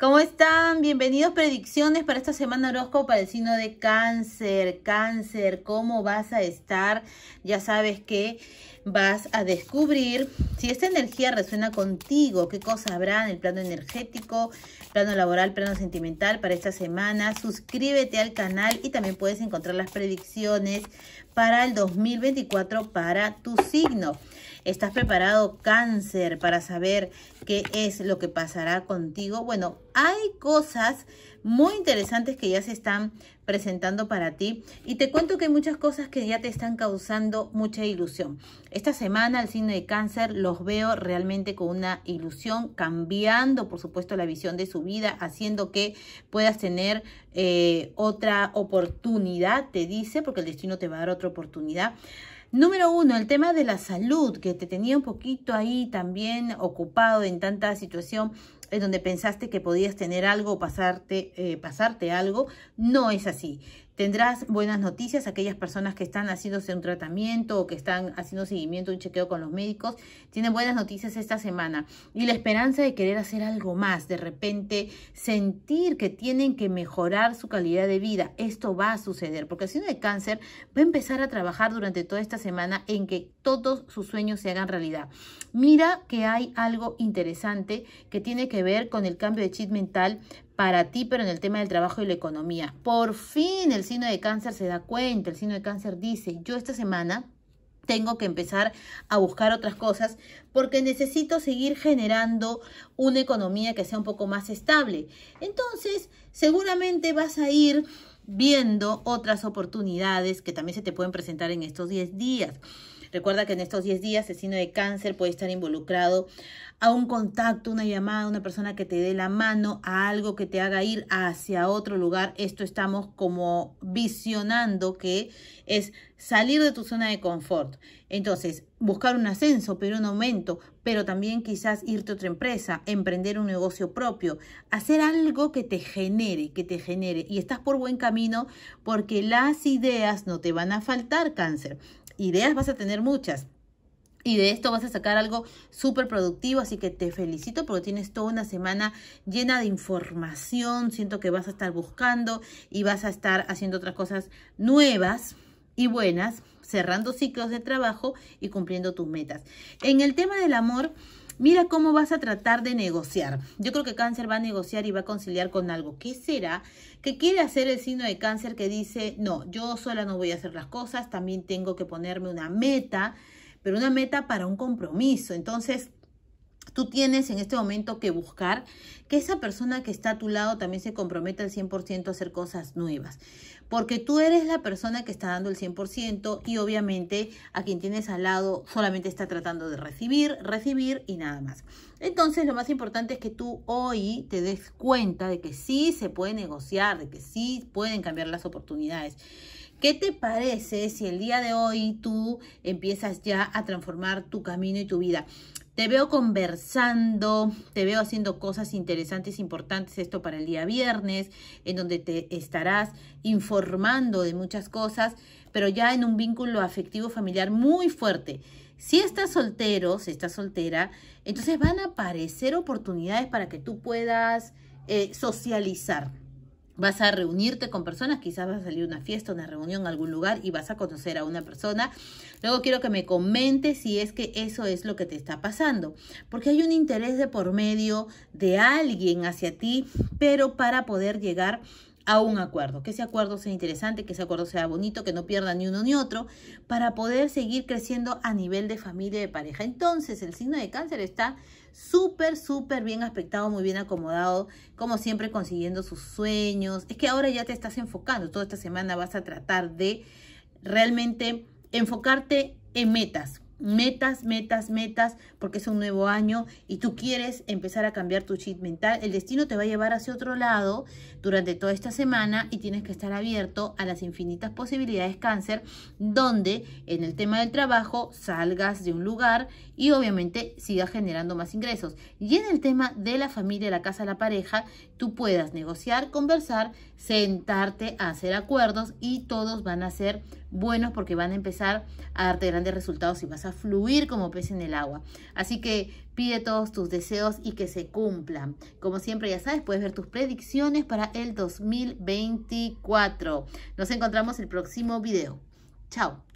¿Cómo están? Bienvenidos predicciones para esta semana horóscopo para el signo de cáncer. Cáncer, ¿cómo vas a estar? Ya sabes que vas a descubrir si esta energía resuena contigo, qué cosas habrá en el plano energético, plano laboral, plano sentimental para esta semana. Suscríbete al canal y también puedes encontrar las predicciones para el 2024 para tu signo. ¿Estás preparado cáncer para saber qué es lo que pasará contigo? Bueno, hay cosas muy interesantes que ya se están presentando para ti y te cuento que hay muchas cosas que ya te están causando mucha ilusión. Esta semana el signo de cáncer los veo realmente con una ilusión, cambiando por supuesto la visión de su vida, haciendo que puedas tener eh, otra oportunidad, te dice, porque el destino te va a dar otra oportunidad. Número uno, el tema de la salud, que te tenía un poquito ahí también ocupado en tanta situación en eh, donde pensaste que podías tener algo o pasarte, eh, pasarte algo. No es así. Tendrás buenas noticias aquellas personas que están haciéndose un tratamiento o que están haciendo seguimiento, un chequeo con los médicos. Tienen buenas noticias esta semana y la esperanza de querer hacer algo más, de repente sentir que tienen que mejorar su calidad de vida. Esto va a suceder porque el signo de cáncer va a empezar a trabajar durante toda esta semana en que todos sus sueños se hagan realidad. Mira que hay algo interesante que tiene que ver con el cambio de chip mental para ti, pero en el tema del trabajo y la economía. Por fin el signo de cáncer se da cuenta, el signo de cáncer dice, yo esta semana tengo que empezar a buscar otras cosas porque necesito seguir generando una economía que sea un poco más estable. Entonces, seguramente vas a ir viendo otras oportunidades que también se te pueden presentar en estos 10 días. Recuerda que en estos 10 días el signo de cáncer puede estar involucrado a un contacto, una llamada, una persona que te dé la mano, a algo que te haga ir hacia otro lugar. Esto estamos como visionando que es salir de tu zona de confort. Entonces, buscar un ascenso, pero un aumento, pero también quizás irte a otra empresa, emprender un negocio propio, hacer algo que te genere, que te genere. Y estás por buen camino porque las ideas no te van a faltar, cáncer ideas vas a tener muchas. Y de esto vas a sacar algo súper productivo, así que te felicito porque tienes toda una semana llena de información, siento que vas a estar buscando y vas a estar haciendo otras cosas nuevas y buenas, cerrando ciclos de trabajo y cumpliendo tus metas. En el tema del amor, Mira cómo vas a tratar de negociar. Yo creo que cáncer va a negociar y va a conciliar con algo. ¿Qué será? Que quiere hacer el signo de cáncer que dice, no, yo sola no voy a hacer las cosas, también tengo que ponerme una meta, pero una meta para un compromiso. Entonces, Tú tienes en este momento que buscar que esa persona que está a tu lado también se comprometa al 100% a hacer cosas nuevas. Porque tú eres la persona que está dando el 100% y obviamente a quien tienes al lado solamente está tratando de recibir, recibir y nada más. Entonces lo más importante es que tú hoy te des cuenta de que sí se puede negociar, de que sí pueden cambiar las oportunidades. ¿Qué te parece si el día de hoy tú empiezas ya a transformar tu camino y tu vida? Te veo conversando, te veo haciendo cosas interesantes, importantes, esto para el día viernes, en donde te estarás informando de muchas cosas, pero ya en un vínculo afectivo familiar muy fuerte. Si estás soltero, si estás soltera, entonces van a aparecer oportunidades para que tú puedas eh, socializar vas a reunirte con personas, quizás vas a salir a una fiesta, una reunión, en algún lugar y vas a conocer a una persona. Luego quiero que me comentes si es que eso es lo que te está pasando, porque hay un interés de por medio de alguien hacia ti, pero para poder llegar a un acuerdo, que ese acuerdo sea interesante, que ese acuerdo sea bonito, que no pierda ni uno ni otro, para poder seguir creciendo a nivel de familia y de pareja. Entonces, el signo de cáncer está súper, súper bien aspectado, muy bien acomodado, como siempre consiguiendo sus sueños. Es que ahora ya te estás enfocando, toda esta semana vas a tratar de realmente enfocarte en metas, metas, metas, metas, porque es un nuevo año y tú quieres empezar a cambiar tu chip mental, el destino te va a llevar hacia otro lado durante toda esta semana y tienes que estar abierto a las infinitas posibilidades cáncer, donde en el tema del trabajo salgas de un lugar y obviamente sigas generando más ingresos. Y en el tema de la familia, la casa, la pareja, tú puedas negociar, conversar, sentarte a hacer acuerdos y todos van a ser buenos porque van a empezar a darte grandes resultados y vas a fluir como pez en el agua. Así que pide todos tus deseos y que se cumplan. Como siempre ya sabes, puedes ver tus predicciones para el 2024. Nos encontramos el próximo video. Chao.